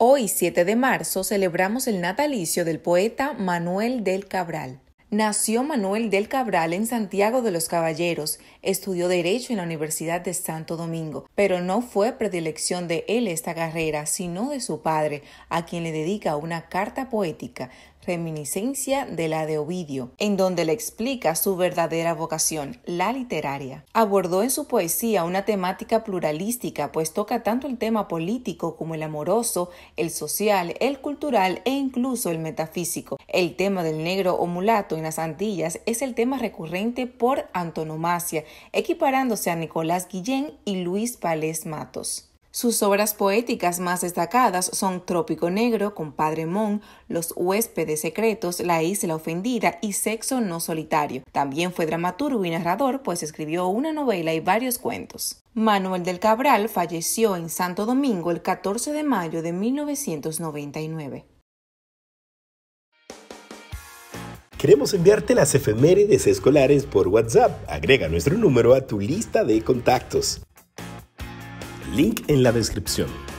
Hoy, 7 de marzo, celebramos el natalicio del poeta Manuel del Cabral. Nació Manuel del Cabral en Santiago de los Caballeros, estudió Derecho en la Universidad de Santo Domingo, pero no fue predilección de él esta carrera, sino de su padre, a quien le dedica una carta poética, reminiscencia de la de Ovidio, en donde le explica su verdadera vocación, la literaria. Abordó en su poesía una temática pluralística, pues toca tanto el tema político como el amoroso, el social, el cultural e incluso el metafísico. El tema del negro o mulato en las Antillas es el tema recurrente por antonomasia, equiparándose a Nicolás Guillén y Luis Palés Matos. Sus obras poéticas más destacadas son Trópico Negro, Compadre Mon, Los huéspedes secretos, La isla ofendida y Sexo no solitario. También fue dramaturgo y narrador, pues escribió una novela y varios cuentos. Manuel del Cabral falleció en Santo Domingo el 14 de mayo de 1999. Queremos enviarte las efemérides escolares por WhatsApp. Agrega nuestro número a tu lista de contactos. Link en la descripción.